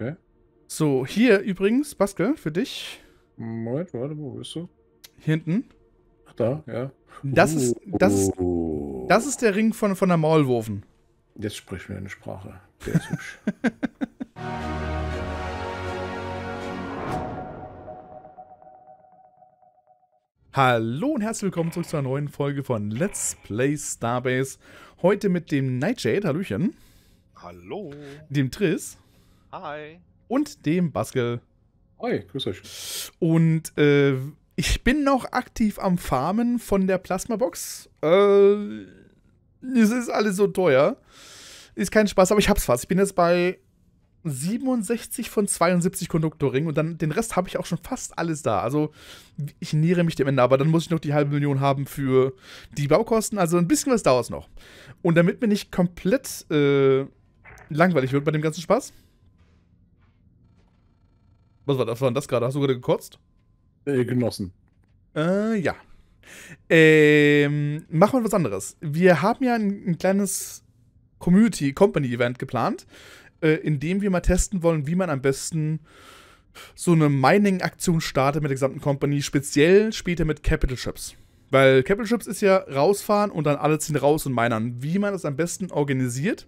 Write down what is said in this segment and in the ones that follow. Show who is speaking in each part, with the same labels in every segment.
Speaker 1: Okay. So, hier übrigens, Baskel, für dich. Moment, warte, wo bist du?
Speaker 2: Hier hinten. Ach, da,
Speaker 1: ja. Das, oh. ist, das, ist,
Speaker 2: oh.
Speaker 1: das ist der Ring von, von der Maulwurfen. Jetzt sprich mir eine Sprache. Der ist hübsch. Hallo und herzlich willkommen zurück zu einer neuen Folge von Let's Play Starbase. Heute mit dem Nightshade, Hallöchen. Hallo. Dem Triss. Hi. Und dem Baskel. Hi, grüß euch. Und äh, ich bin noch aktiv am Farmen von der Plasmabox. Äh, es ist alles so teuer. Ist kein Spaß, aber ich hab's fast. Ich bin jetzt bei 67 von 72 Konduktorring und dann den Rest habe ich auch schon fast alles da. Also ich nähere mich dem Ende, aber dann muss ich noch die halbe Million haben für die Baukosten. Also ein bisschen was dauert noch. Und damit mir nicht komplett äh, langweilig wird bei dem ganzen Spaß, was war, das, das gerade? Hast du gerade gekotzt? Äh, genossen. Äh, ja. Ähm, machen wir was anderes. Wir haben ja ein, ein kleines Community-Company-Event geplant, äh, in dem wir mal testen wollen, wie man am besten so eine Mining-Aktion startet mit der gesamten Company, speziell später mit Capital Chips. Weil Capital Chips ist ja rausfahren und dann alle ziehen raus und minern. Wie man das am besten organisiert,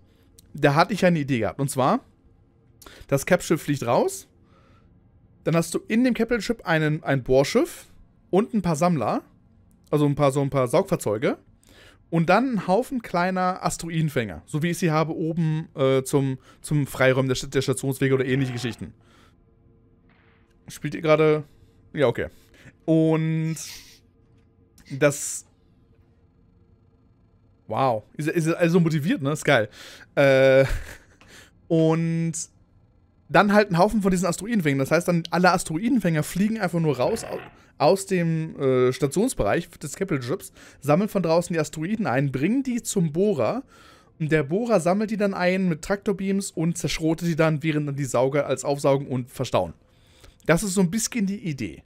Speaker 1: da hatte ich ja eine Idee gehabt. Und zwar, das Capsule fliegt raus dann hast du in dem Capital Ship einen, ein Bohrschiff und ein paar Sammler. Also ein paar, so ein paar Saugfahrzeuge. Und dann einen Haufen kleiner Asteroidenfänger, so wie ich sie habe, oben äh, zum, zum Freiräumen der, der Stationswege oder ähnliche Geschichten. Spielt ihr gerade. Ja, okay. Und das. Wow. Ist, ist also motiviert, ne? Ist geil. Äh, und dann halt einen Haufen von diesen Asteroidenfängern. Das heißt, dann alle Asteroidenfänger fliegen einfach nur raus aus dem äh, Stationsbereich des Keppel-Chips, sammeln von draußen die Asteroiden ein, bringen die zum Bohrer. Und der Bohrer sammelt die dann ein mit Traktorbeams und zerschrotet die dann, während dann die Sauger als aufsaugen und verstauen. Das ist so ein bisschen die Idee.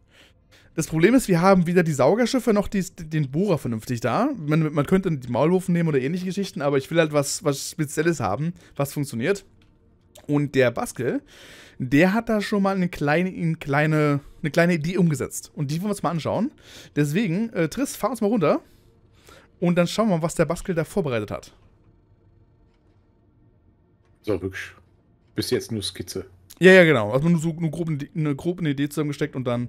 Speaker 1: Das Problem ist, wir haben weder die Saugerschiffe noch die, den Bohrer vernünftig da. Man, man könnte die Maulwurf nehmen oder ähnliche Geschichten, aber ich will halt was, was Spezielles haben, was funktioniert. Und der Baskel, der hat da schon mal eine kleine, eine kleine, eine kleine Idee umgesetzt. Und die wollen wir uns mal anschauen. Deswegen, äh, Triss, fahr uns mal runter. Und dann schauen wir mal, was der Baskel da vorbereitet hat.
Speaker 2: So, wirklich. Bis jetzt nur Skizze.
Speaker 1: Ja, ja, genau. Also nur so nur grob, eine grobe Idee zusammengesteckt und dann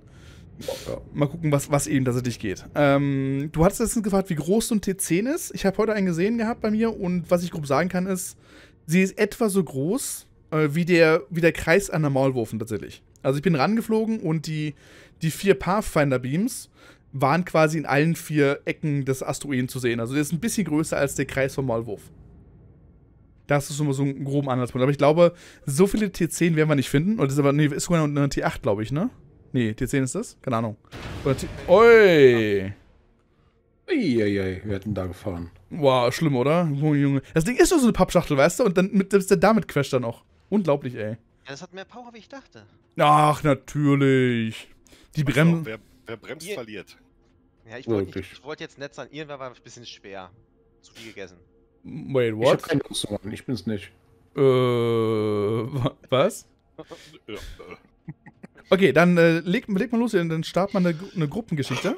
Speaker 1: ja. mal gucken, was, was eben dass er dich geht. Ähm, du hattest letztens gefragt, wie groß so ein T10 ist. Ich habe heute einen gesehen gehabt bei mir und was ich grob sagen kann ist, sie ist etwa so groß äh, wie, der, wie der Kreis an der Maulwurfen tatsächlich. Also ich bin rangeflogen und die, die vier Pathfinder-Beams waren quasi in allen vier Ecken des Asteroiden zu sehen. Also der ist ein bisschen größer als der Kreis vom Maulwurf. Das ist immer so ein grober Anhaltspunkt. Aber ich glaube, so viele T10 werden wir nicht finden. Oder ist aber, nee, ist sogar eine T8, glaube ich, ne? Nee, T10 ist das? Keine Ahnung.
Speaker 2: Oder T. Oi! Uiuiui, wir hätten da gefahren. Wow, schlimm,
Speaker 1: oder? Junge, Das Ding ist nur so eine Pappschachtel, weißt du? Und dann mit, selbst der damit quetscht er noch. Unglaublich, ey. Ja,
Speaker 3: das hat mehr Power, wie ich dachte.
Speaker 1: Ach, natürlich. Die also, Bremsen. Wer,
Speaker 3: wer, bremst, Ihr verliert. Ja, ich wollte wollt jetzt nett sein. Irgendwer war ein bisschen schwer. Zu viel gegessen.
Speaker 2: Wait, what? Ich hab keine Lust zu machen. Ich bin's nicht. Äh, was?
Speaker 4: Äh.
Speaker 1: okay, dann äh, legt, legt man los, dann startet man eine, eine Gruppengeschichte.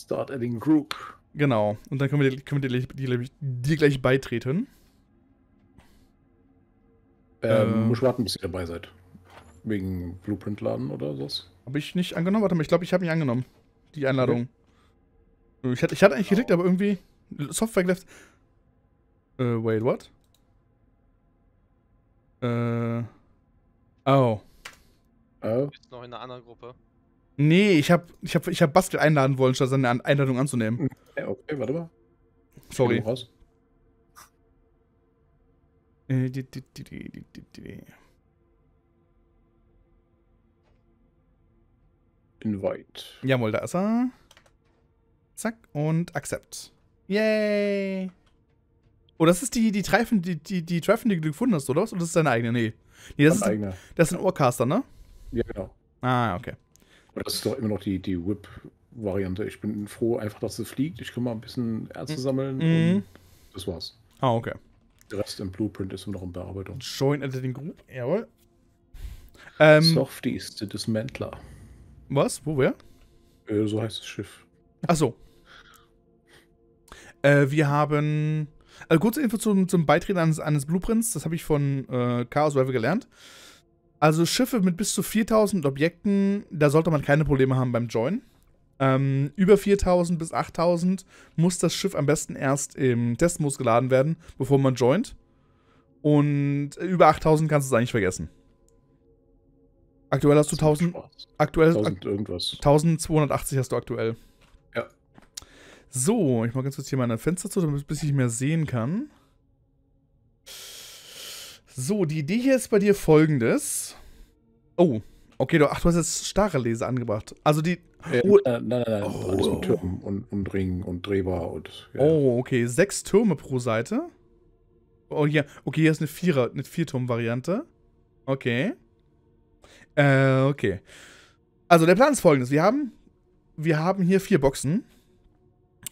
Speaker 1: Start adding group. Genau, und dann können wir dir, können wir dir, dir, dir gleich beitreten.
Speaker 2: Ähm, ähm, muss warten, bis ihr dabei seid. Wegen Blueprint-Laden oder sowas.
Speaker 1: Habe ich nicht angenommen? Warte mal, ich glaube, ich habe mich angenommen. Die Einladung. Okay. Ich, hatte, ich hatte eigentlich gekriegt, aber irgendwie Software geleft. Äh, wait, what? Äh. Oh. oh. Du
Speaker 3: noch in einer anderen Gruppe.
Speaker 1: Nee, ich hab, ich hab, ich hab Bastel einladen wollen, statt seine Einladung anzunehmen.
Speaker 2: Okay,
Speaker 3: okay warte mal. Sorry. Ich
Speaker 1: äh, Invite. Jawohl, da ist er. Zack und Accept. Yay! Oh, das ist die, die Treffen, die, die, die Treffen, die du gefunden hast, oder was? Oder das ist deine eigene? Nee. Nee, das, ist, eigene. das ist ein Orcaster, ne?
Speaker 2: Ja, genau. Ah, okay. Aber das ist doch immer noch die, die Whip-Variante. Ich bin froh, einfach, dass sie fliegt. Ich kann mal ein bisschen Ärzte mhm. sammeln mhm. und das war's. Ah, okay. Der Rest im Blueprint ist noch in Bearbeitung.
Speaker 1: Join enter den Group, jawohl.
Speaker 2: Ähm, ähm Softies, the Dismantler. Was? Wo, wer? Äh, so heißt das Schiff.
Speaker 1: Achso. Äh, wir haben. Also kurze Info zum, zum Beitreten eines, eines Blueprints. Das habe ich von äh, Chaos Revel gelernt. Also Schiffe mit bis zu 4000 Objekten, da sollte man keine Probleme haben beim Join. Ähm, über 4000 bis 8000 muss das Schiff am besten erst im Testmodus geladen werden, bevor man joint. Und über 8000 kannst du es eigentlich vergessen. Aktuell hast du 1000. Aktuell 1000 irgendwas. 1280 hast du aktuell. Ja. So, ich mache ganz kurz hier meine Fenster zu, damit bis ich mehr sehen kann. So, die Idee hier ist bei dir folgendes. Oh, Okay, du, ach, du hast jetzt starre Lese angebracht. Also die. Äh, oh, nein, nein, nein. Oh, alles mit Türmen oh, oh. und, und Ringen und Drehbar und. Ja. Oh, okay. Sechs Türme pro Seite. Oh, hier. Okay, hier ist eine Vierer, eine Vierturm-Variante. Okay. Äh, okay. Also der Plan ist folgendes. Wir haben, wir haben hier vier Boxen.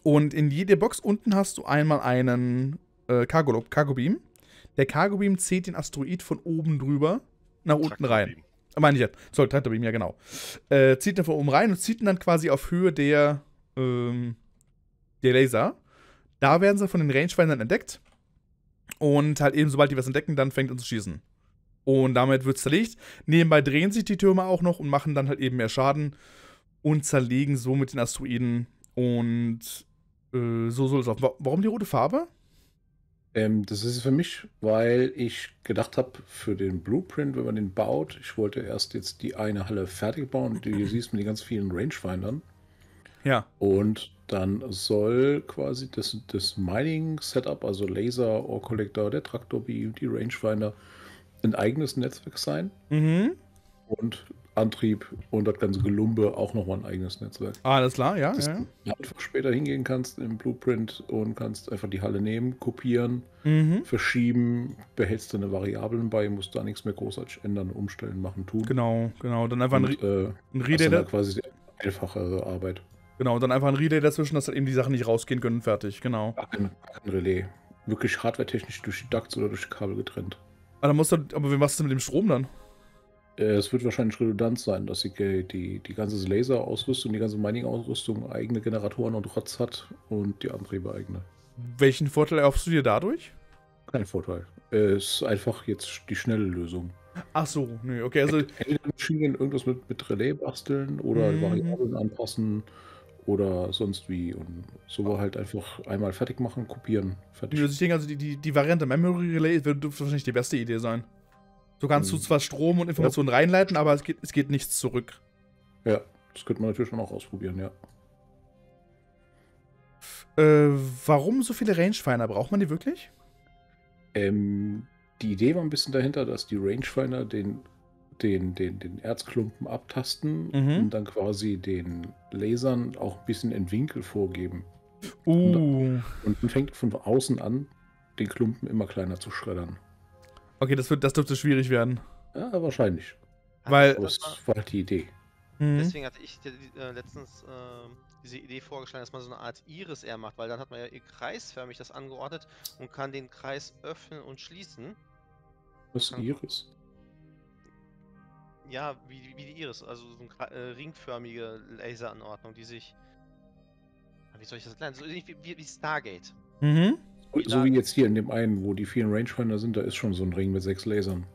Speaker 1: Und in jeder Box unten hast du einmal einen äh, Cargo, Cargo Beam. Der Cargo Beam zählt den Asteroid von oben drüber nach unten rein. Meine ich ja. Zoll Tretterbeam, ja genau. Äh, zieht dann von oben rein und zieht ihn dann quasi auf Höhe der, ähm, der Laser. Da werden sie von den Rangeweisern entdeckt. Und halt eben, sobald die was entdecken, dann fängt an zu schießen. Und damit wird es zerlegt. Nebenbei drehen sich die Türme auch noch und machen dann halt eben mehr Schaden und zerlegen somit den Asteroiden. Und äh, so soll es auch. Warum die rote Farbe?
Speaker 2: Ähm, das ist es für mich, weil ich gedacht habe, für den Blueprint, wenn man den baut, ich wollte erst jetzt die eine Halle fertig bauen, die du siehst mit den ganz vielen Rangefindern. Ja. Und dann soll quasi das, das Mining-Setup, also Laser, Ore Collector, der Traktor, die Rangefinder, ein eigenes Netzwerk sein. Mhm. Und Antrieb und das ganze Gelumbe auch nochmal ein eigenes Netzwerk. alles klar, ja. Dass ja. du halt einfach später hingehen kannst im Blueprint und kannst einfach die Halle nehmen, kopieren, mhm. verschieben, behältst deine Variablen bei, musst da nichts mehr großartig ändern, umstellen, machen, tun. Genau, genau. Dann einfach und, ein, Re äh, ein Reader. Das quasi die einfachere Arbeit.
Speaker 1: Genau, dann einfach ein Relay dazwischen, dass dann eben die Sachen nicht rausgehen können, fertig, genau.
Speaker 2: Ein, kein Relais. Wirklich hardwaretechnisch durch die Ducts oder durch die Kabel getrennt. Aber, ah, dann musst du, aber wie machst du mit dem Strom dann? Äh, es wird wahrscheinlich redundant sein, dass sie die, die ganze Laserausrüstung, die ganze Mining-Ausrüstung eigene Generatoren und Rotz hat und die Antriebe eigene. Welchen Vorteil erhoffst du dir dadurch? Kein Vorteil. Äh, es ist einfach jetzt die schnelle Lösung. Ach so, nö, okay. Also Entweder Maschinen irgendwas mit, mit Relais basteln oder mhm. Variablen anpassen oder sonst wie. Und so war ah. halt einfach einmal fertig machen, kopieren, fertig. Also ich
Speaker 1: denke, also die, die, die Variante Memory Relay wird, wahrscheinlich die beste Idee sein. So kannst hm. du mhm. zwar Strom und Informationen ja. reinleiten, aber es geht, es geht nichts zurück.
Speaker 2: Ja, das könnte man natürlich schon auch ausprobieren, ja. Äh, warum so viele Rangefinder? Braucht man die wirklich? Ähm, die Idee war ein bisschen dahinter, dass die Rangefinder den, den, den, den Erzklumpen abtasten mhm. und dann quasi den Lasern auch ein bisschen in Winkel vorgeben.
Speaker 1: Uh.
Speaker 2: Und, und fängt von außen an, den Klumpen immer kleiner zu schreddern. Okay, das, wird, das
Speaker 1: dürfte schwierig werden. Ja,
Speaker 2: wahrscheinlich. Weil. Das war halt die Idee.
Speaker 3: Mhm. Deswegen hatte ich äh, letztens äh, diese Idee vorgeschlagen, dass man so eine Art Iris eher macht, weil dann hat man ja kreisförmig das angeordnet und kann den Kreis öffnen und schließen.
Speaker 2: Was ist Iris?
Speaker 3: Ja, wie, wie die Iris, also so eine äh, ringförmige Laseranordnung, die sich. Ah, wie soll ich das erklären? So wie, wie Stargate.
Speaker 4: Mhm. So wie
Speaker 2: jetzt hier in dem einen, wo die vielen Rangefinder sind, da ist schon so ein Ring mit sechs Lasern.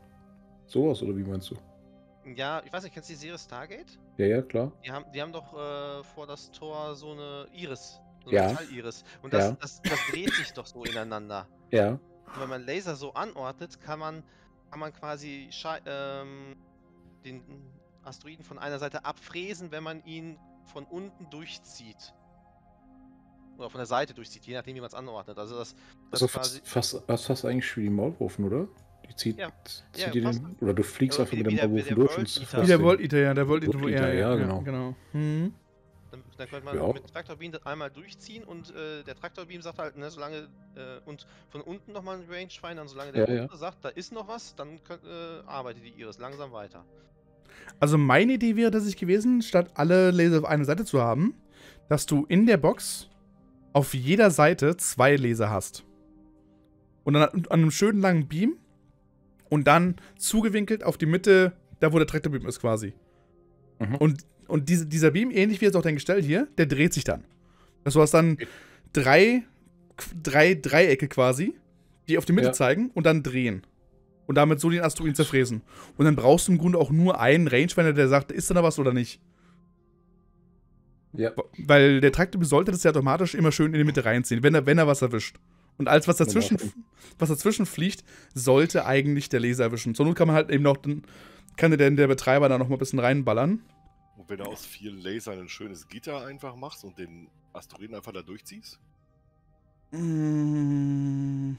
Speaker 2: Sowas, oder wie meinst
Speaker 3: du? Ja, ich weiß nicht, kennst du die Serie Stargate? Ja, ja, klar. Die haben, die haben doch äh, vor das Tor so eine Iris. So ja. Iris. Und das, ja. das, das, dreht sich doch so ineinander. Ja. Und wenn man Laser so anordnet, kann man, kann man quasi ähm, den Asteroiden von einer Seite abfräsen, wenn man ihn von unten durchzieht oder von der Seite durchzieht, je nachdem, wie man es anordnet. Also, das,
Speaker 2: das also fast, fast, fast eigentlich wie die Maulwurfen, oder? Die zieht, ja. zieht ja, den, oder du fliegst also einfach
Speaker 1: mit dem Maulwurfen durch und Wie der Volt Eater, ja, der Volt Eater, ja, ja, genau. genau. Mhm.
Speaker 3: Dann, dann, könnte man ja. mit Traktorbeam das einmal durchziehen und äh, der Traktorbeam sagt halt, ne, solange äh, und von unten nochmal ein Range feiern, solange der ja, ja, sagt, da ist noch was, dann könnt, äh, arbeitet die Iris langsam weiter.
Speaker 1: Also meine Idee wäre dass ich gewesen, statt alle Laser auf einer Seite zu haben, dass du in der Box auf jeder Seite zwei Laser hast. Und dann an einem schönen langen Beam und dann zugewinkelt auf die Mitte, da wo der Traktorbeam ist quasi. Mhm. Und, und diese, dieser Beam, ähnlich wie jetzt auch dein Gestell hier, der dreht sich dann. Also du hast dann drei, drei Dreiecke quasi, die auf die Mitte ja. zeigen und dann drehen. Und damit so den Asteroiden zerfräsen. Und dann brauchst du im Grunde auch nur einen Rangefinder, der sagt, ist da noch was oder nicht. Ja. Weil der Traktor sollte das ja automatisch immer schön in die Mitte reinziehen, wenn er, wenn er was erwischt. Und alles, was dazwischen, was dazwischen fliegt, sollte eigentlich der Laser erwischen. So nun kann man halt eben noch, den, kann der, der Betreiber da noch mal ein bisschen reinballern.
Speaker 4: Und wenn du aus vielen Lasern ein schönes Gitter einfach machst und den Asteroiden einfach da durchziehst?
Speaker 1: Mmh.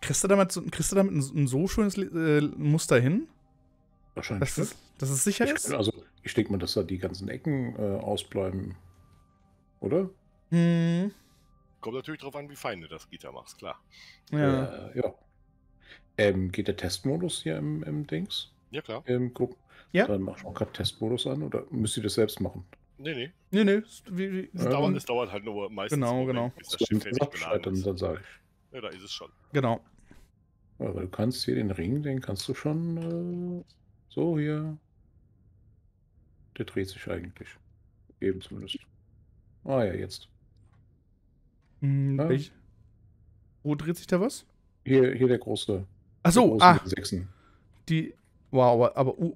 Speaker 1: Kriegst du damit, kriegst du damit ein, ein so schönes äh, Muster
Speaker 2: hin? Wahrscheinlich. Das ist, dass es sicher ich, ist? Also, ich denke mal, dass da die ganzen Ecken äh, ausbleiben. Oder? Hm.
Speaker 4: Kommt natürlich darauf an, wie fein du das Gitter machst, klar.
Speaker 2: Ja. Äh, ja. Ähm, geht der Testmodus hier im, im Dings? Ja, klar. Im Gruppen? Ja. Dann mach ich auch gerade Testmodus an oder müsst ihr das selbst machen?
Speaker 4: Nee, nee. Nee, nee. Es, wie, wie, es, ähm, dauert, es dauert, halt nur meistens. Genau, genau. Bis das Schiff Bescheid, dann, dann sage ich. Ja, da ist es schon.
Speaker 2: Genau. Aber du kannst hier den Ring, den kannst du schon äh, so hier der dreht sich eigentlich. Eben zumindest. Ah ja, jetzt. Hm, ja. Wo dreht sich da was? Hier, hier der große. Ach so, ah. Sechsen.
Speaker 1: Die. Wow, aber. Uh,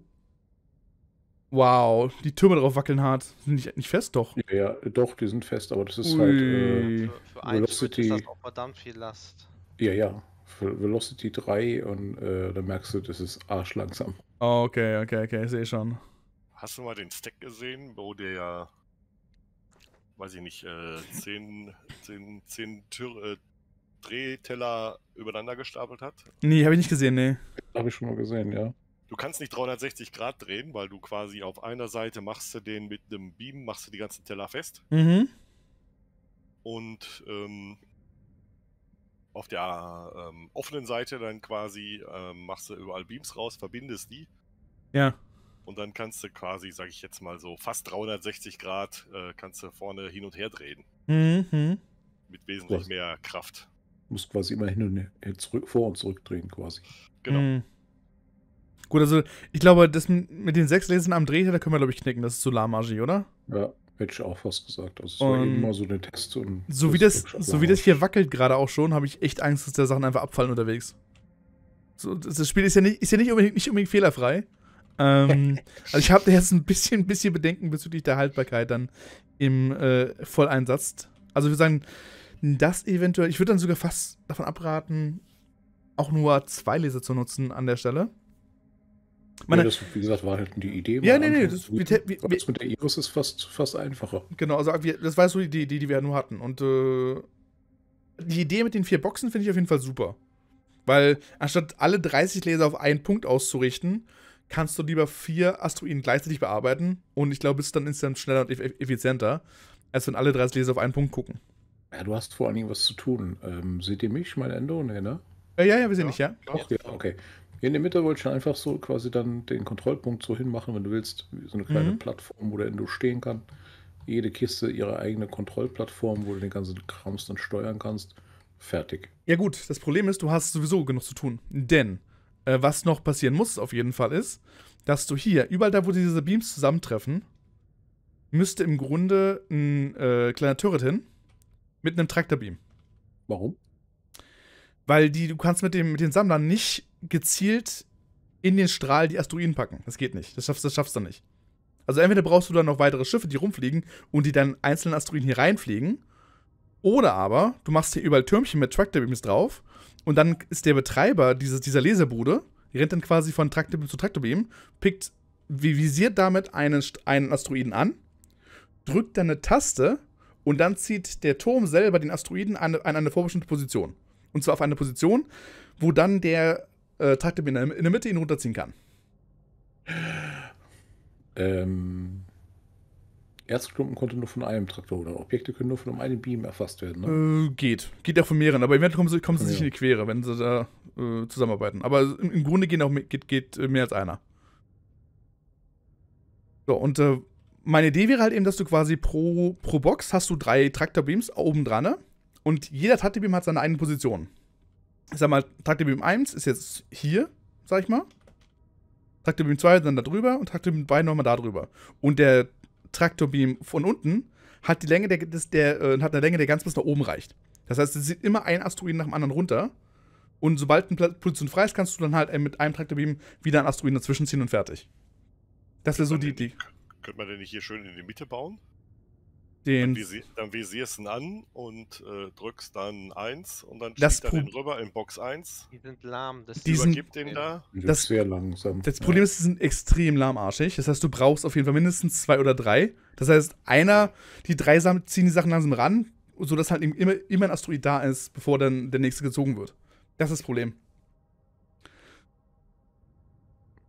Speaker 1: wow, die Türme drauf wackeln hart. Sind nicht,
Speaker 2: nicht fest, doch? Ja, ja, doch, die sind fest, aber das
Speaker 3: ist Ui. halt. Äh, für,
Speaker 2: für Velocity. Ist das auch
Speaker 3: verdammt viel Last.
Speaker 2: Ja, ja. Für Velocity 3 und äh, da merkst du, das ist arschlangsam.
Speaker 1: Ah, okay, okay, okay, ich sehe schon.
Speaker 4: Hast du mal den Stack gesehen, wo der ja, weiß ich nicht, äh, zehn, zehn, zehn Tür, äh, Drehteller übereinander gestapelt hat?
Speaker 1: Nee, habe ich nicht gesehen, nee. Habe ich schon mal gesehen, ja.
Speaker 4: Du kannst nicht 360 Grad drehen, weil du quasi auf einer Seite machst du den mit einem Beam, machst du die ganzen Teller fest. Mhm. Und ähm, auf der ähm, offenen Seite dann quasi ähm, machst du überall Beams raus, verbindest die. Ja. Und dann kannst du quasi, sag ich jetzt mal so, fast 360 Grad äh, kannst du vorne hin und her drehen.
Speaker 2: Mhm. mhm.
Speaker 4: Mit wesentlich das mehr Kraft.
Speaker 2: Du musst quasi immer hin und her äh, zurück, vor und zurück drehen quasi. Genau. Mhm.
Speaker 1: Gut, also ich glaube, das mit den sechs Lesen am Dreh, da können wir, glaube ich, knicken. Das ist Solarmagie, oder?
Speaker 2: Ja, hätte ich auch fast gesagt. Also es war eben mal so eine Test und. So wie das, so wie das
Speaker 1: hier wackelt gerade auch schon, habe ich echt Angst, dass der Sachen einfach abfallen unterwegs. So, das Spiel ist ja nicht, ist ja nicht unbedingt, nicht unbedingt fehlerfrei ähm, also ich habe jetzt ein bisschen, bisschen Bedenken bezüglich der Haltbarkeit dann im äh, Volleinsatz. Also wir sagen, das eventuell, ich würde dann sogar fast davon abraten, auch nur zwei Leser zu nutzen an der Stelle.
Speaker 2: Meine, ja, das, wie gesagt, war halt die Idee. Ja, nee, nee, das, wie, wie, das mit der Iris ist fast, fast einfacher.
Speaker 1: Genau, also das war so die Idee, die wir nur hatten. Und äh, die Idee mit den vier Boxen finde ich auf jeden Fall super. Weil anstatt alle 30 Leser auf einen Punkt auszurichten, kannst du lieber vier Asteroiden gleichzeitig bearbeiten und ich glaube, bist dann insgesamt schneller und
Speaker 2: effizienter, als wenn alle 30 Leser auf einen Punkt gucken. Ja, du hast vor allen Dingen was zu tun. Ähm, seht ihr mich, mein Endo? Nee, ne? Äh, ja, ja, wir sehen dich, ja. Doch, ja, okay. Hier in der Mitte wollte ich dann einfach so quasi dann den Kontrollpunkt so hinmachen, wenn du willst, so eine kleine mhm. Plattform, wo der Endo stehen kann. Jede Kiste ihre eigene Kontrollplattform, wo du den ganzen Krams dann steuern kannst. Fertig. Ja, gut, das Problem ist, du hast sowieso genug zu tun. Denn äh, was noch passieren muss
Speaker 1: auf jeden Fall ist, dass du hier, überall da, wo diese Beams zusammentreffen, müsste im Grunde ein äh, kleiner Turret hin mit einem Traktorbeam. Warum? Weil die, du kannst mit, dem, mit den Sammlern nicht gezielt in den Strahl die Asteroiden packen. Das geht nicht. Das schaffst, das schaffst du nicht. Also entweder brauchst du dann noch weitere Schiffe, die rumfliegen und die dann einzelnen Asteroiden hier reinfliegen. Oder aber, du machst hier überall Türmchen mit Tractor-Beams drauf und dann ist der Betreiber dieses, dieser Lesebude, rennt dann quasi von Traktorbeam zu Traktorbeam, pickt, visiert damit einen, einen Asteroiden an, drückt dann eine Taste und dann zieht der Turm selber den Asteroiden an, an eine vorbestimmte Position. Und zwar auf eine Position, wo dann der äh, Traktorbeam in der Mitte ihn runterziehen kann.
Speaker 2: Ähm, Erzklumpen konnte nur von einem Traktor oder Objekte können nur von einem Beam erfasst werden. Ne? Äh, geht. Geht ja von mehreren,
Speaker 1: aber eventuell kommen sie, kommen sie ja. sich in die Quere, wenn sie da äh, zusammenarbeiten. Aber im, im Grunde gehen auch, mehr, geht, geht, äh, mehr als einer. So, und äh, meine Idee wäre halt eben, dass du quasi pro, pro Box hast du drei Traktorbeams oben dran, ne? Und jeder Traktorbeam hat seine eigene Position. Ich sag mal, Traktorbeam 1 ist jetzt hier, sag ich mal. Traktorbeam 2 dann da drüber und Traktorbeam 2 nochmal da drüber. Und der Traktorbeam von unten hat die Länge der, des, der, äh, hat eine Länge, der ganz bis nach oben reicht. Das heißt, es sieht immer ein Asteroiden nach dem anderen runter. Und sobald eine Position frei ist, kannst du dann halt äh, mit einem Traktorbeam wieder einen Asteroiden dazwischen ziehen und fertig. Das wäre so die Idee.
Speaker 4: Könnte man den nicht hier schön in die Mitte bauen? den. Dann, visi dann visierst ihn an und äh, drückst dann 1 und dann das schiebt er den rüber in Box 1. Die sind lahm. Das die sind, den da. Das,
Speaker 2: sehr langsam.
Speaker 1: Das Problem ja. ist, die sind extrem lahmarschig. Das heißt, du brauchst auf jeden Fall mindestens zwei oder drei. Das heißt, einer, die drei ziehen die Sachen langsam ran, sodass halt immer, immer ein Asteroid da ist, bevor dann der nächste gezogen wird. Das ist das Problem.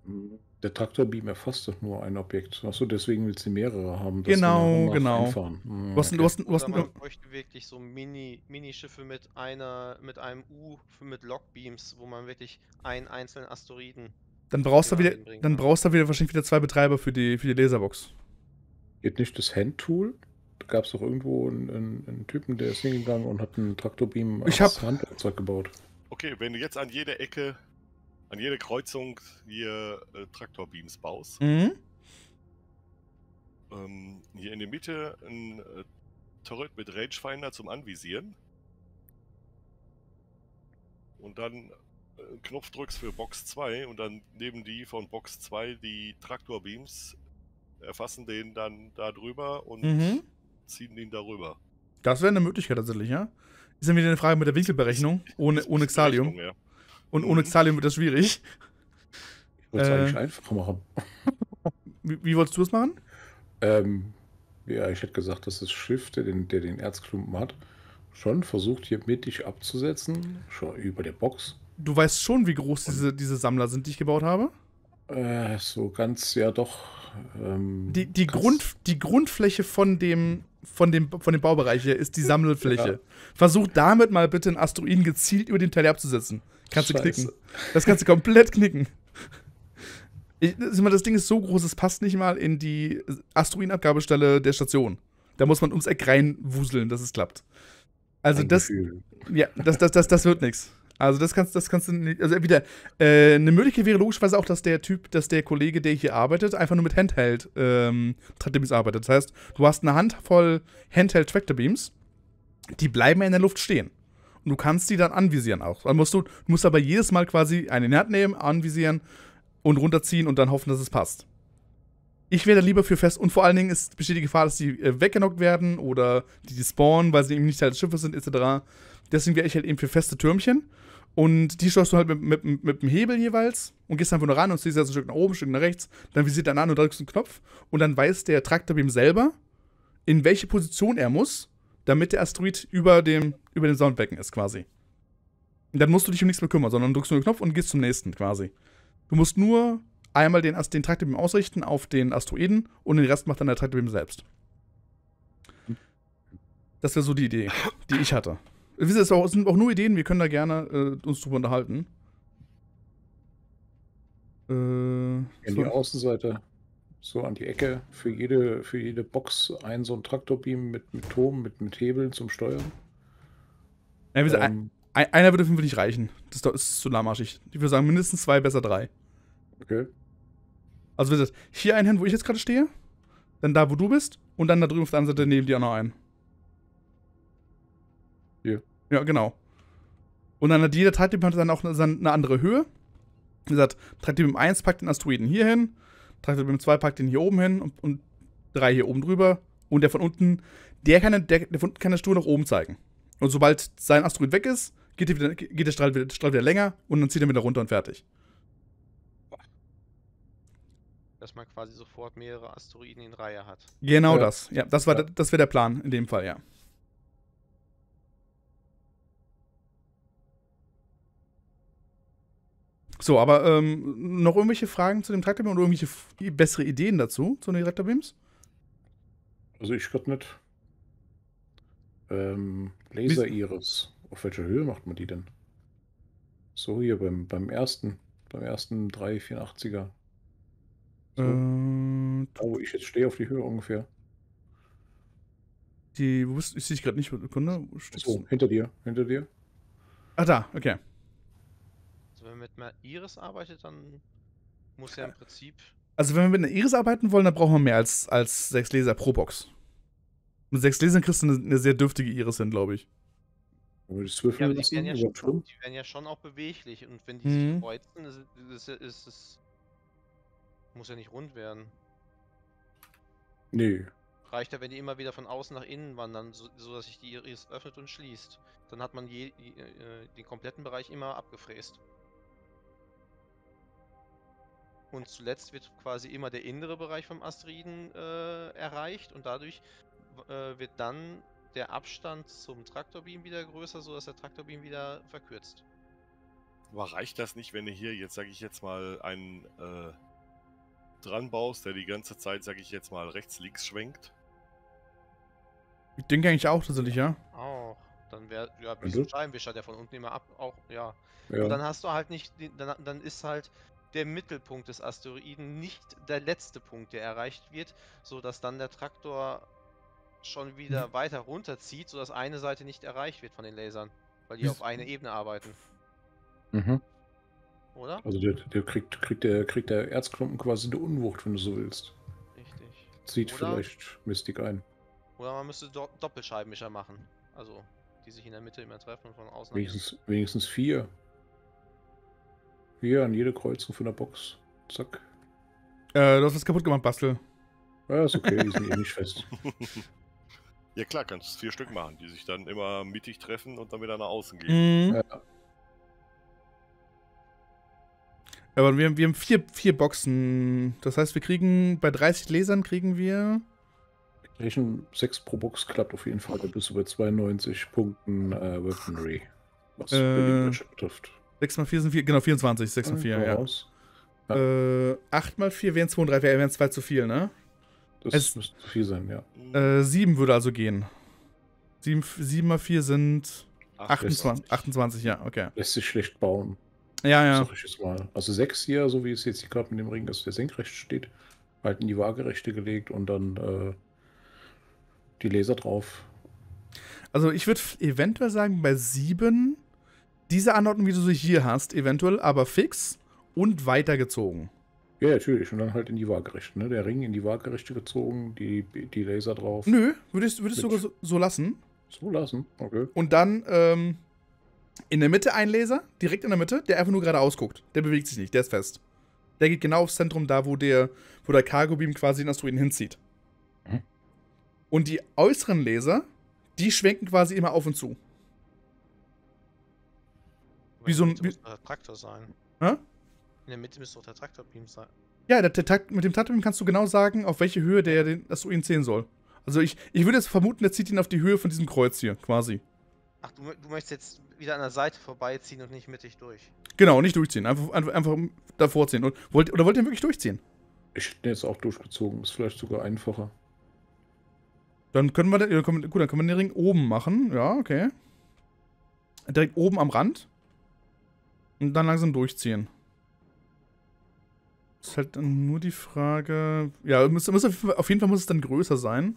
Speaker 2: Mhm. Der Traktorbeam erfasst doch nur ein Objekt. Achso, deswegen willst du mehrere haben. Genau, genau. Hm, du hast, okay.
Speaker 1: du hast, du hast, man
Speaker 3: bräuchte wirklich so Mini, Mini-Schiffe mit einer, mit einem U mit Lockbeams, wo man wirklich einen einzelnen Asteroiden. Dann brauchst du wieder, dann
Speaker 1: brauchst du wieder wahrscheinlich wieder zwei Betreiber für die, für die Laserbox.
Speaker 2: Geht nicht das Handtool? Da gab es doch irgendwo einen, einen, einen, Typen, der ist hingegangen und hat einen Traktorbeam ich hab... Handwerkzeug gebaut.
Speaker 4: Okay, wenn du jetzt an jeder Ecke an jede Kreuzung hier äh, Traktorbeams baust. Mhm. Ähm, hier in der Mitte ein äh, Turret mit Rangefinder zum Anvisieren. Und dann äh, Knopf drückst für Box 2 und dann nehmen die von Box 2 die Traktorbeams, erfassen den dann da drüber und mhm. ziehen den darüber.
Speaker 1: Das wäre eine Möglichkeit tatsächlich, ja? Ist dann wieder eine Frage mit der Winkelberechnung ohne, ohne Xalium. Ja. Und ohne Italien mhm. wird das schwierig. Ich würde es äh, eigentlich
Speaker 2: einfach machen.
Speaker 1: Wie, wie wolltest du es machen?
Speaker 2: Ähm, ja, ich hätte gesagt, dass das Schiff, der den, der den Erzklumpen hat, schon versucht, hier mittig abzusetzen, schon über der Box.
Speaker 1: Du weißt schon, wie groß diese, diese Sammler sind, die ich gebaut habe?
Speaker 2: Äh, so ganz, ja doch. Ähm, die,
Speaker 1: die, Grund, die Grundfläche von dem, von dem, von dem Baubereich hier ist die Sammelfläche. ja. Versuch damit mal bitte einen Asteroiden gezielt über den Teil abzusetzen. Kannst Scheiße. du knicken. Das kannst du komplett knicken. Ich, das Ding ist so groß, es passt nicht mal in die Asteroidenabgabestelle der Station. Da muss man ums Eck reinwuseln, dass es klappt. Also Ein das, Gefühl. ja, das, das, das, das wird nichts. Also das kannst, das kannst du nicht. Also wieder äh, eine Möglichkeit wäre logischerweise auch, dass der Typ, dass der Kollege, der hier arbeitet, einfach nur mit Handheld ähm, Tractor-Beams arbeitet. Das heißt, du hast eine Handvoll Handheld Tractor-Beams, die bleiben in der Luft stehen und du kannst die dann anvisieren auch. Dann musst du, du musst aber jedes Mal quasi einen Nerd nehmen, anvisieren und runterziehen und dann hoffen, dass es passt. Ich wäre lieber für fest und vor allen Dingen ist, besteht die Gefahr, dass die äh, weggenockt werden oder die, die spawnen, weil sie eben nicht Teil des Schiffes sind, etc. Deswegen wäre ich halt eben für feste Türmchen. Und die steuerst du halt mit, mit, mit dem Hebel jeweils und gehst einfach nur ran und ziehst jetzt also ein Stück nach oben, ein Stück nach rechts, dann visiert er an und drückst einen Knopf und dann weiß der Traktor Traktorbeam selber, in welche Position er muss damit der Asteroid über dem, über dem Soundbecken ist quasi. Und dann musst du dich um nichts mehr kümmern, sondern drückst nur den Knopf und gehst zum nächsten quasi. Du musst nur einmal den, den Traktorbeam ausrichten auf den Asteroiden und den Rest macht dann der Traktorbeam selbst. Das wäre so die Idee, die ich hatte. Es sind auch nur Ideen, wir können da gerne äh, uns drüber unterhalten. Äh, so. Die
Speaker 2: Außenseite so an die Ecke. Für jede, für jede Box ein so ein Traktorbeam mit, mit Turm, mit, mit Hebeln zum Steuern.
Speaker 1: Ja, ähm, sagen, ein, einer würde fünf nicht reichen. Das ist zu lahmarschig. Ich würde sagen, mindestens zwei, besser drei. Okay. Also wie gesagt, hier ein Hin, wo ich jetzt gerade stehe, dann da, wo du bist, und dann da drüben auf der anderen Seite neben dir auch noch einen. Hier. Ja, genau. Und dann hat jeder Treibeam dann auch eine, eine andere Höhe. Wie gesagt, Treibeam 1 packt den Asteroiden hier hin, Traktor beim 2 packt den hier oben hin und, und drei hier oben drüber. Und der von unten, der kann, der, der von unten kann der Stuhl nach oben zeigen. Und sobald sein Asteroid weg ist, geht der, wieder, geht der Strahl, wieder, Strahl wieder länger und dann zieht er wieder runter und fertig.
Speaker 3: Dass man quasi sofort mehrere Asteroiden in Reihe hat. Genau ja. das. Ja, das, war, das
Speaker 1: wäre der Plan in dem Fall, ja. So, aber ähm, noch irgendwelche Fragen zu dem Traktorbeam oder irgendwelche bessere Ideen dazu, zu den Traktorbeams? Also
Speaker 2: ich gerade nicht. Ähm, Laser Iris. Auf welcher Höhe macht man die denn? So hier beim, beim ersten, beim ersten 384er. So. Ähm, oh, ich jetzt stehe auf die Höhe ungefähr. Die, wo bist, ich sehe dich gerade nicht, Kunde. Stützen. So, hinter dir, hinter dir.
Speaker 1: Ah, da, okay.
Speaker 3: Also wenn man mit einer Iris arbeitet, dann muss ja im äh, Prinzip.
Speaker 1: Also wenn wir mit einer Iris arbeiten wollen, dann brauchen wir mehr als, als sechs Laser pro Box. Mit sechs Lasern kriegst du eine, eine sehr dürftige Iris hin, glaube ich. Aber die, ja, aber die, werden ja die, werden
Speaker 3: ja schon, auch beweglich und wenn die mhm. sich kreuzen, ist, ist, ist, ist, muss ja nicht rund werden. Nee. Reicht ja, wenn die immer wieder von außen nach innen wandern, sodass so sich die Iris öffnet und schließt. Dann hat man je, je, äh, den kompletten Bereich immer abgefräst. Und zuletzt wird quasi immer der innere Bereich vom Asteroiden äh, erreicht und dadurch äh, wird dann der Abstand zum Traktorbeam wieder größer, sodass der Traktorbeam wieder verkürzt.
Speaker 4: Aber reicht das nicht, wenn du hier jetzt, sage ich jetzt mal, einen äh, dran baust, der die ganze Zeit, sage ich jetzt mal, rechts, links schwenkt?
Speaker 1: Ich denke eigentlich auch dass er dich, ja.
Speaker 3: Auch. Dann wäre, ja, bis zum Scheibenwischer, der von unten immer ab, auch, ja. ja. Und dann hast du halt nicht, dann, dann ist halt der Mittelpunkt des Asteroiden, nicht der letzte Punkt, der erreicht wird, sodass dann der Traktor schon wieder mhm. weiter runterzieht, sodass eine Seite nicht erreicht wird von den Lasern, weil die auf eine Ebene arbeiten. Mhm. Oder?
Speaker 2: Also der, der kriegt, kriegt, der, kriegt der Erzklumpen quasi eine Unwucht, wenn du so willst. Richtig. Zieht Oder? vielleicht Mystik ein.
Speaker 3: Oder man müsste Do Doppelscheibenmischer machen. Also, die sich in der Mitte immer treffen und von außen. Wenigstens,
Speaker 2: wenigstens vier. Hier an jede Kreuzung von der Box. Zack. Äh, du hast was kaputt gemacht, Bastel. Ja, ist okay,
Speaker 1: die sind eh nicht fest.
Speaker 4: Ja klar, kannst vier Stück machen, die sich dann immer mittig treffen und dann wieder nach außen gehen. Mhm.
Speaker 1: Ja. Aber wir haben, wir haben vier, vier
Speaker 2: Boxen.
Speaker 1: Das heißt, wir kriegen bei 30 Lesern kriegen wir.
Speaker 2: Rechnen 6 pro Box klappt auf jeden Fall. Da bist du bei 92 Punkten äh, Weaponry. Was äh, betrifft.
Speaker 1: 6 mal 4 sind 4, genau, 24, 6 mal 4, ja. ja. Äh, 8 mal 4 wären 32, wären 2 zu viel, ne?
Speaker 2: Das es, müsste zu viel sein, ja. Äh, 7 würde also gehen.
Speaker 1: 7, 7 mal 4 sind 28, 28,
Speaker 2: ja, okay. Lässt sich schlecht bauen. Ja, ja. Mal. Also 6 hier, so wie es jetzt hier gerade mit dem Ring ist, der senkrecht steht, halt in die Waagerechte gelegt und dann äh, die Laser drauf. Also ich würde eventuell sagen, bei 7
Speaker 1: diese Anordnung, wie du sie hier hast, eventuell, aber fix und weitergezogen.
Speaker 2: Ja, natürlich. Und dann halt in die Waagerechte. Ne? Der Ring in die Waagerechte gezogen, die, die Laser drauf. Nö,
Speaker 1: würdest du sogar so, so, lassen. So lassen, okay. Und dann ähm, in der Mitte ein Laser, direkt in der Mitte, der einfach nur geradeaus guckt. Der bewegt sich nicht, der ist fest. Der geht genau aufs Zentrum, da wo der, wo der Cargo-Beam quasi den Asteroiden hinzieht. Mhm. Und die äußeren Laser, die schwenken quasi immer auf und zu wie so ein. Wie,
Speaker 3: Traktor sein. Hä? In der Mitte müsste doch der Traktorbeam sein.
Speaker 1: Ja, der, der, mit dem Traktorbeam kannst du genau sagen, auf welche Höhe der den, dass du ihn sehen soll. Also ich, ich würde jetzt vermuten, der zieht ihn auf die Höhe von diesem Kreuz hier, quasi.
Speaker 3: Ach, du, du möchtest jetzt wieder an der Seite vorbeiziehen und nicht mittig durch.
Speaker 1: Genau, nicht durchziehen. Einfach, einfach, einfach davor ziehen. Und, wollt, oder wollt ihr wirklich durchziehen? Ich hätte jetzt auch durchgezogen. Ist vielleicht sogar einfacher. Dann können wir, den, gut, dann können wir den Ring oben machen. Ja, okay. Direkt oben am Rand. Und dann langsam durchziehen. Ist halt nur die Frage... Ja, muss, muss auf jeden Fall muss es dann größer sein.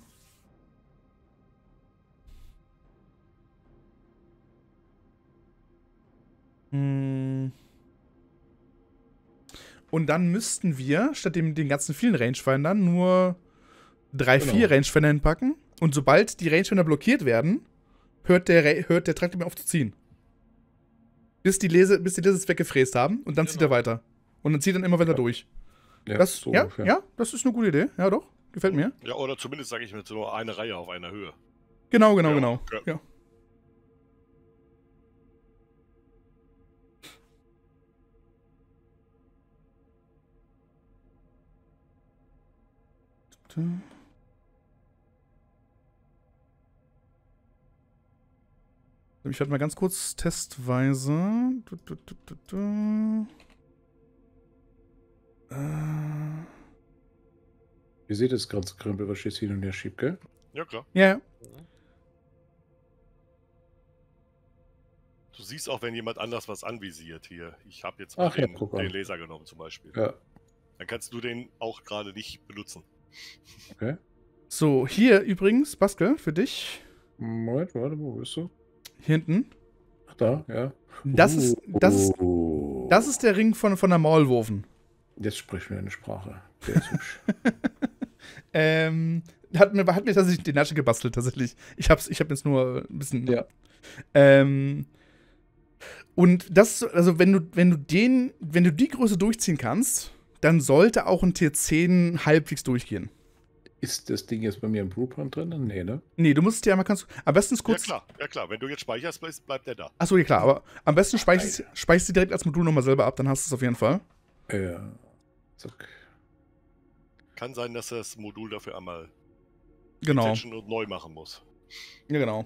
Speaker 1: Hm. Und dann müssten wir, statt dem, den ganzen vielen Rangefindern, nur drei, genau. vier Rangefinder hinpacken. Und sobald die Rangefinder blockiert werden, hört der, hört der Traktor mehr auf zu ziehen bis die Lese, bis die Lese es weggefräst haben und dann genau. zieht er genau. weiter. Und dann zieht er immer weiter ja. durch. Ja, das, so ja, ja, das ist eine gute Idee. Ja, doch. Gefällt mir.
Speaker 4: Ja, oder zumindest sage ich mir so eine Reihe auf einer Höhe.
Speaker 1: Genau, genau, ja, genau. Ja. ja. Ich werde mal ganz kurz testweise. Du, du, du, äh.
Speaker 2: Ihr seht das ganze Krempel, was ich jetzt hin und her schiebt, gell?
Speaker 1: Ja, klar.
Speaker 4: Ja. Yeah. Du siehst auch, wenn jemand anders was anvisiert hier. Ich habe jetzt Ach, den, ja, den Laser genommen zum Beispiel. Ja. Dann kannst du den auch gerade nicht benutzen.
Speaker 1: Okay. So, hier übrigens, Baskel, für dich. Moment, warte, wo bist du?
Speaker 2: Hier hinten. Ach da,
Speaker 1: ja. Das ist, das, ist, oh. das ist der Ring von, von der Maulwurfen. Jetzt sprich mir eine Sprache. Der ist hübsch. ähm, hat mir, hat mir tatsächlich die Nasche gebastelt, tatsächlich. Ich hab's, ich hab jetzt nur ein bisschen. Ja. Ähm, und das, also wenn du, wenn du den, wenn du die Größe durchziehen kannst, dann sollte auch ein Tier 10 halbwegs durchgehen. Ist das Ding jetzt bei mir im Blueprint drin? Nee, ne? Nee, du musst ja mal kannst. Am besten ist kurz. Ja, klar,
Speaker 4: ja klar. Wenn du jetzt speicherst, bleibt der da. Achso,
Speaker 1: ja klar. Aber am besten speicherst, speicherst du direkt als Modul nochmal selber ab, dann hast du es auf jeden Fall. Ja. Zack.
Speaker 4: Kann sein, dass das Modul dafür einmal. Genau. Und neu machen muss.
Speaker 1: Ja, genau.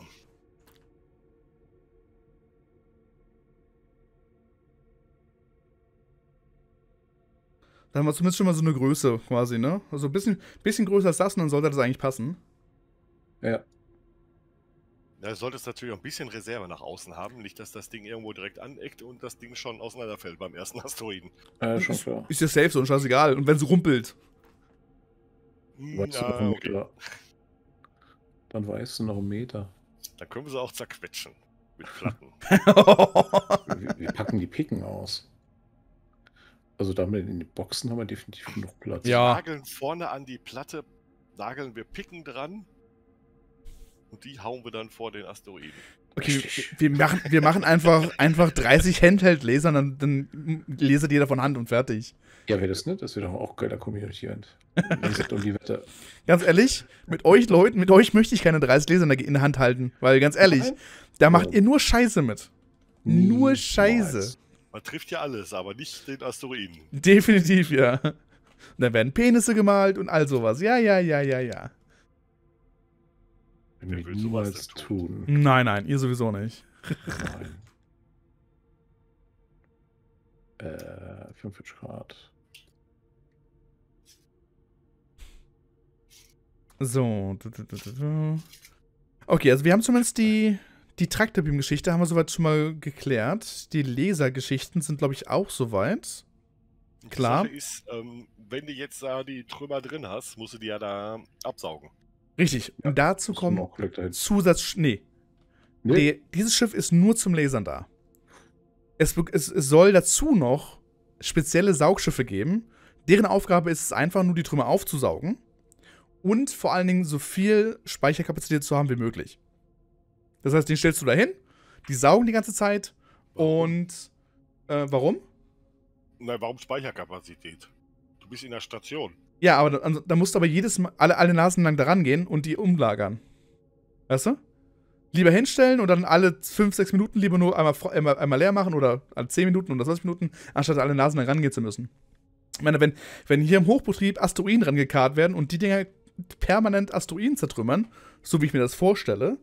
Speaker 1: Dann haben wir zumindest schon mal so eine Größe quasi, ne? Also ein bisschen, bisschen größer als das und dann sollte das eigentlich passen. Ja.
Speaker 4: Da solltest du natürlich auch ein bisschen Reserve nach außen haben, nicht dass das Ding irgendwo direkt aneckt und das Ding schon auseinanderfällt beim ersten Asteroiden. Ja,
Speaker 1: schon klar. Ist ja safe so und scheißegal.
Speaker 2: Und wenn es rumpelt.
Speaker 4: Hm, Na, ah, ja,
Speaker 2: okay. Dann weißt du noch einen Meter.
Speaker 4: Dann können wir sie auch zerquetschen. Mit Platten. wir,
Speaker 2: wir packen die Picken aus. Also damit in den Boxen haben wir definitiv genug
Speaker 1: Platz. Ja. Wir
Speaker 4: nageln vorne an die Platte, nageln wir Picken dran und die hauen wir dann vor den Asteroiden.
Speaker 1: Okay, wir, wir machen, wir machen einfach, einfach 30 Handheld-Laser, dann, dann lasert jeder von Hand und fertig. Ja, wäre das nicht? Das wäre doch auch geiler Community-Event. Halt um die Wette. Ganz ehrlich, mit euch Leuten, mit euch möchte ich keine 30 Laser in der Hand halten, weil ganz ehrlich, Nein? da macht oh. ihr nur Scheiße mit. Nur Scheiße.
Speaker 4: Man trifft ja alles, aber nicht den Asteroiden.
Speaker 1: Definitiv, ja. Und dann werden Penisse gemalt und all sowas. Ja, ja, ja, ja, ja.
Speaker 4: Der will sowas niemals tun.
Speaker 1: Nein, nein, ihr sowieso nicht. Nein.
Speaker 2: äh, 45 Grad. So.
Speaker 1: Okay, also wir haben zumindest die die Traktorbeam-Geschichte haben wir soweit schon mal geklärt. Die Lasergeschichten sind, glaube ich, auch soweit. Klar. Die Sache
Speaker 4: ist, ähm, wenn du jetzt da die Trümmer drin hast, musst du die ja da absaugen.
Speaker 1: Richtig. Ja, Und dazu kommen Zusatz... Nee. nee. Die, dieses Schiff ist nur zum Lasern da. Es, es, es soll dazu noch spezielle Saugschiffe geben. Deren Aufgabe ist es einfach nur, die Trümmer aufzusaugen und vor allen Dingen so viel Speicherkapazität zu haben wie möglich. Das heißt, den stellst du da hin, die saugen die ganze Zeit
Speaker 4: warum? und äh, warum? Nein, warum Speicherkapazität? Du bist in der Station.
Speaker 1: Ja, aber da, da musst du aber jedes Mal alle, alle Nasen lang daran gehen und die umlagern. Weißt du? Lieber hinstellen und dann alle 5, 6 Minuten lieber nur einmal, einmal, einmal leer machen oder alle 10 Minuten oder 20 Minuten, anstatt alle Nasen lang rangehen zu müssen. Ich meine, wenn, wenn hier im Hochbetrieb Asteroiden rangekarrt werden und die Dinger permanent Asteroiden zertrümmern, so wie ich mir das vorstelle,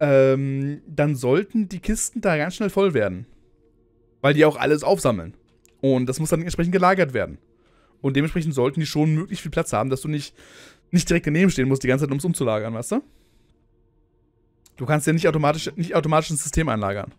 Speaker 1: ähm, dann sollten die Kisten da ganz schnell voll werden. Weil die auch alles aufsammeln. Und das muss dann entsprechend gelagert werden. Und dementsprechend sollten die schon möglichst viel Platz haben, dass du nicht, nicht direkt daneben stehen musst die ganze Zeit, um es umzulagern, weißt du? Du kannst ja nicht automatisch, nicht automatisch ins System einlagern.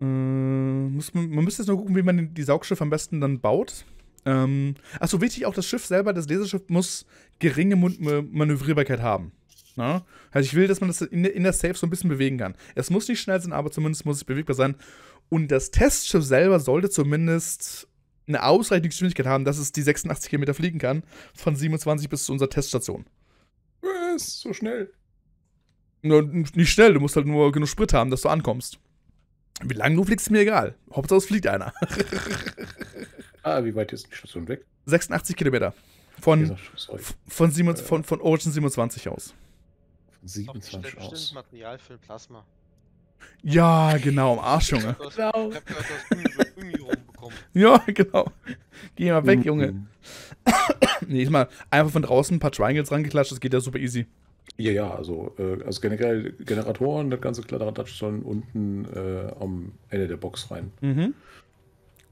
Speaker 1: Ähm, muss, man, man müsste jetzt nur gucken, wie man die Saugschiffe am besten dann baut. Ähm, achso, wichtig auch, das Schiff selber, das Laserschiff muss geringe Manövrierbarkeit haben. Ne? Also ich will, dass man das in, in der Safe so ein bisschen bewegen kann. Es muss nicht schnell sein, aber zumindest muss es bewegbar sein. Und das Testschiff selber sollte zumindest eine ausreichende Geschwindigkeit haben, dass es die 86 Kilometer fliegen kann, von 27 bis zu unserer Teststation.
Speaker 2: Was? So schnell?
Speaker 1: Na, nicht schnell, du musst halt nur genug Sprit haben, dass du ankommst. Wie lange du fliegst, ist mir egal. Hauptsache es fliegt einer. ah, wie weit ist die Station weg? 86 Kilometer. Von, von, von, von Origin 27 aus.
Speaker 3: 27 aus. bestimmt Material für ein Plasma.
Speaker 1: Ja, genau, am Arsch, Junge. Ich
Speaker 3: hab genau. gehört, du rumbekommen. Ja,
Speaker 1: genau. Geh mal weg, Junge. Mhm. nee, ich mal einfach von draußen ein paar Triangles
Speaker 2: rangeklatscht, das geht ja super easy. Ja, ja, also, äh, also generell Generatoren, das ganze Kladderadatsch sollen unten äh, am Ende der Box rein. Mhm.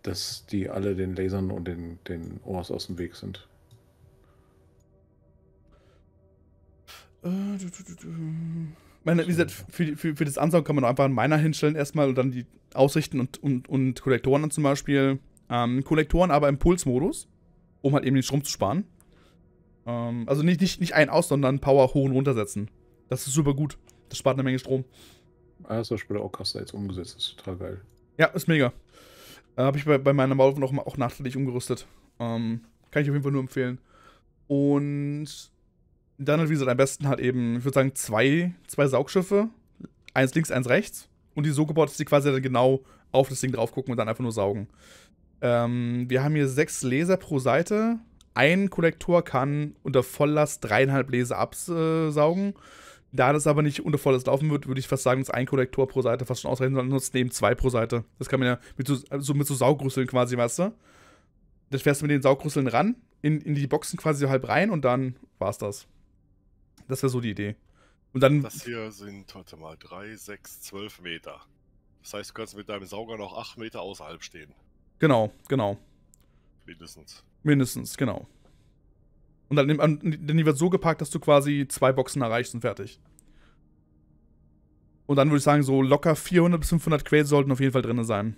Speaker 2: Dass die alle den Lasern und den, den Ohrs aus dem Weg sind.
Speaker 1: Ich meine, wie gesagt, für, für, für das Ansaugen kann man einfach einen Miner hinstellen erstmal und dann die ausrichten und, und, und Kollektoren dann zum Beispiel. Ähm, Kollektoren aber im Pulsmodus, um halt eben den Strom zu sparen. Ähm, also nicht, nicht, nicht ein aus, sondern Power hoch und runter setzen. Das ist super gut. Das spart eine Menge Strom.
Speaker 2: Ah, das Beispiel auch krass jetzt umgesetzt. Das ist total geil.
Speaker 1: Ja, ist mega. Äh, Habe ich bei, bei meiner Valve noch auch nachträglich umgerüstet. Ähm, kann ich auf jeden Fall nur empfehlen. Und dann wie gesagt, am besten halt eben, ich würde sagen, zwei, zwei Saugschiffe. Eins links, eins rechts. Und die so gebaut, dass die quasi dann genau auf das Ding drauf gucken und dann einfach nur saugen. Ähm, wir haben hier sechs Laser pro Seite. Ein Kollektor kann unter Volllast dreieinhalb Laser absaugen. Da das aber nicht unter Volllast Laufen wird, würde ich fast sagen, dass ein Kollektor pro Seite fast schon ausreichen, sondern sonst neben zwei pro Seite. Das kann man ja mit so, so mit so Saugrüsseln quasi, weißt du? Das fährst du mit den Saugrüsseln ran, in, in die Boxen quasi halb rein und dann war's das. Das wäre so die Idee. Und dann. Das
Speaker 4: hier sind, warte mal, 3, 6, 12 Meter. Das heißt, du kannst mit deinem Sauger noch 8 Meter außerhalb stehen.
Speaker 1: Genau, genau. Mindestens. Mindestens, genau. Und dann, dann wird so geparkt, dass du quasi zwei Boxen erreichst und fertig. Und dann würde ich sagen, so locker 400 bis 500 Quails sollten auf jeden Fall drin sein.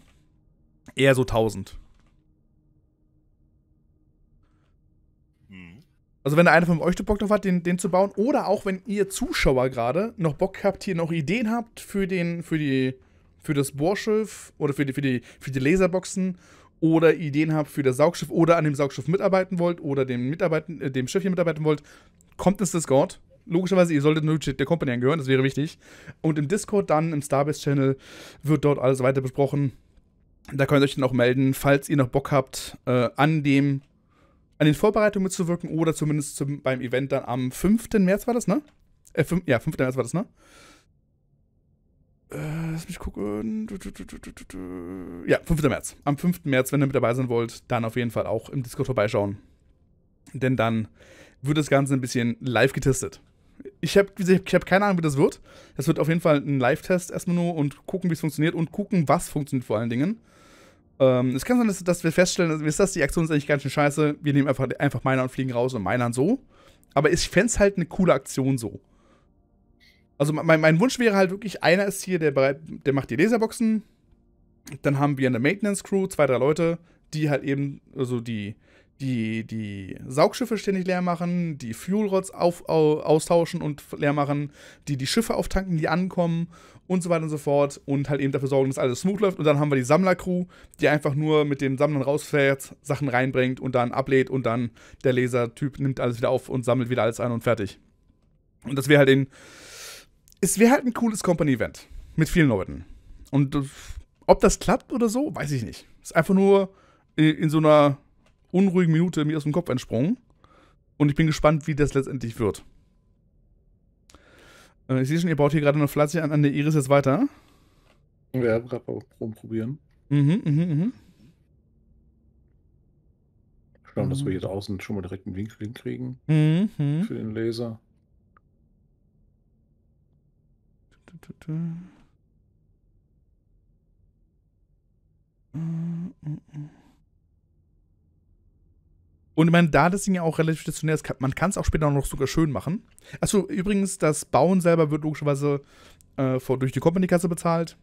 Speaker 1: Eher so 1000. Also wenn einer von euch Bock drauf hat, den, den zu bauen, oder auch wenn ihr Zuschauer gerade noch Bock habt, hier noch Ideen habt für den, für die, für das Bohrschiff oder für die, für die, für die Laserboxen oder Ideen habt für das Saugschiff oder an dem Saugschiff mitarbeiten wollt oder dem, mitarbeiten, äh, dem Schiff hier mitarbeiten wollt, kommt ins Discord. Logischerweise, ihr solltet nur der Company angehören, das wäre wichtig. Und im Discord dann, im Starbase-Channel, wird dort alles weiter besprochen. Da könnt ihr euch dann auch melden, falls ihr noch Bock habt, äh, an dem an den Vorbereitungen mitzuwirken oder zumindest zum, beim Event dann am 5. März war das, ne? Äh, 5, ja, 5. März war das, ne? Äh, lass mich gucken. Ja, 5. März. Am 5. März, wenn ihr mit dabei sein wollt, dann auf jeden Fall auch im Discord vorbeischauen. Denn dann wird das Ganze ein bisschen live getestet. Ich habe ich hab keine Ahnung, wie das wird. Das wird auf jeden Fall ein Live-Test erstmal nur und gucken, wie es funktioniert und gucken, was funktioniert vor allen Dingen. Ähm, es kann sein, dass, dass wir feststellen, dass, ist die Aktion ist eigentlich ganz schön scheiße. Wir nehmen einfach, einfach meiner und fliegen raus und meinern so. Aber ich fände es halt eine coole Aktion so. Also mein, mein Wunsch wäre halt wirklich, einer ist hier, der, bereit, der macht die Laserboxen. Dann haben wir eine Maintenance-Crew, zwei, drei Leute, die halt eben, also die die, die Saugschiffe ständig leer machen, die Fuelrods auf, au, austauschen und leer machen, die die Schiffe auftanken, die ankommen und so weiter und so fort und halt eben dafür sorgen, dass alles smooth läuft. Und dann haben wir die Sammlercrew, die einfach nur mit den Sammlern rausfährt, Sachen reinbringt und dann ablädt und dann der Lasertyp nimmt alles wieder auf und sammelt wieder alles ein und fertig. Und das wäre halt ein. Es wäre halt ein cooles Company-Event mit vielen Leuten. Und äh, ob das klappt oder so, weiß ich nicht. Es ist einfach nur in, in so einer unruhigen Minute mir aus dem Kopf entsprungen. Und ich bin gespannt, wie das letztendlich wird. Äh, ich sehe schon, ihr baut hier gerade eine Pflanze an, an der Iris jetzt weiter.
Speaker 2: Ja, gerade auch rumprobieren.
Speaker 1: Mhm, mhm, mhm.
Speaker 2: Schauen, dass mhm. wir hier draußen schon mal direkt einen Winkel hinkriegen.
Speaker 1: Mhm. mhm. Für
Speaker 2: den Laser.
Speaker 1: Mhm. mm und ich meine, da das Ding ja auch relativ stationär ist, man kann es auch später noch sogar schön machen. Achso, übrigens, das Bauen selber wird logischerweise äh, vor, durch die Company-Kasse bezahlt.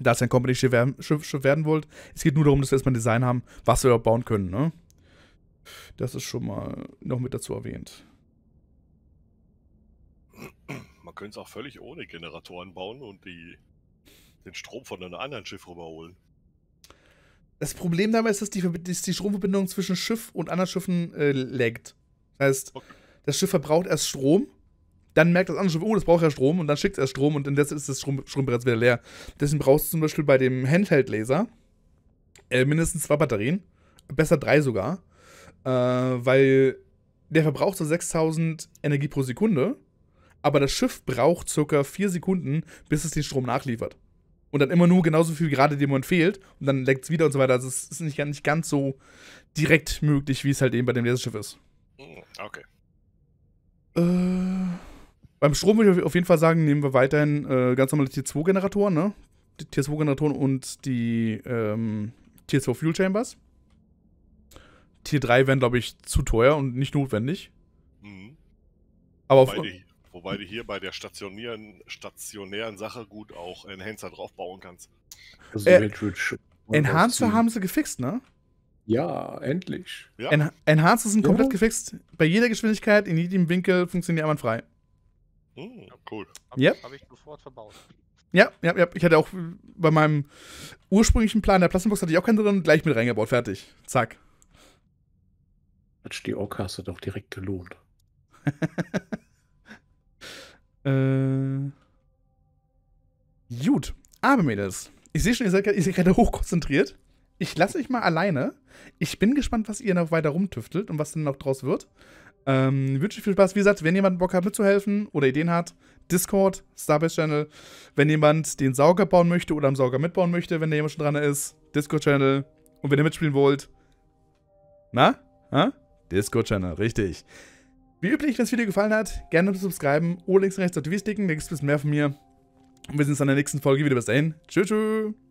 Speaker 1: Da es ein Company-Schiff werden, werden wollt. Es geht nur darum, dass wir erstmal ein Design haben, was wir überhaupt bauen können, ne? Das ist schon mal noch mit dazu erwähnt.
Speaker 4: Man könnte es auch völlig ohne Generatoren bauen und die, den Strom von einem anderen Schiff rüberholen.
Speaker 1: Das Problem dabei ist, dass die, dass die Stromverbindung zwischen Schiff und anderen Schiffen äh, laggt. Das heißt, okay. das Schiff verbraucht erst Strom, dann merkt das andere Schiff, oh, das braucht ja Strom, und dann schickt es erst Strom und in der Zeit ist das Strom, Strom bereits wieder leer. Deswegen brauchst du zum Beispiel bei dem Handheld-Laser äh, mindestens zwei Batterien, besser drei sogar, äh, weil der verbraucht so 6000 Energie pro Sekunde, aber das Schiff braucht circa vier Sekunden, bis es den Strom nachliefert und dann immer nur genauso viel gerade dem Moment fehlt und dann leckt es wieder und so weiter. Also es ist nicht, nicht ganz so direkt möglich, wie es halt eben bei dem Laserschiff ist.
Speaker 4: Hm, okay.
Speaker 1: Äh, beim Strom würde ich auf jeden Fall sagen, nehmen wir weiterhin äh, ganz normale Tier 2 Generatoren, ne? Die Tier 2 Generatoren und die ähm, Tier 2 Fuel Chambers. Tier 3 wären, glaube ich, zu teuer und nicht notwendig.
Speaker 4: Mhm. Aber auf, Beide wobei du hier bei der stationären, stationären Sache gut auch Enhancer draufbauen kannst.
Speaker 1: Also äh, Enhancer haben sie gefixt, ne? Ja, endlich. Ja. En Enhancer sind ja. komplett gefixt. Bei jeder Geschwindigkeit, in jedem Winkel funktioniert frei.
Speaker 3: Hm, cool. Habe yep. hab ich sofort verbaut.
Speaker 1: Ja, ja, ja. Ich hatte auch bei meinem ursprünglichen Plan der Plasmabox hatte ich auch keinen drin, gleich mit reingebaut. Fertig.
Speaker 2: Zack. Hat die Ork hast du doch direkt gelohnt.
Speaker 1: Äh. Gut. Aber Mädels, ich sehe schon, ihr seid, seid gerade hochkonzentriert. Ich lasse euch mal alleine. Ich bin gespannt, was ihr noch weiter rumtüftelt und was denn noch draus wird. Ähm, wünsche euch viel Spaß. Wie gesagt, wenn jemand Bock hat mitzuhelfen oder Ideen hat, Discord, Starbase-Channel. Wenn jemand den Sauger bauen möchte oder am Sauger mitbauen möchte, wenn da jemand schon dran ist, Discord-Channel. Und wenn ihr mitspielen wollt, na? Ha? Discord-Channel, richtig. Wie üblich, wenn das Video gefallen hat, gerne subscriben oder links und rechts auf die Wies klicken. Da gibt es ein bisschen mehr von mir. Und wir sehen uns dann in der nächsten Folge wieder. Bis dahin. Tschüss, tschüss.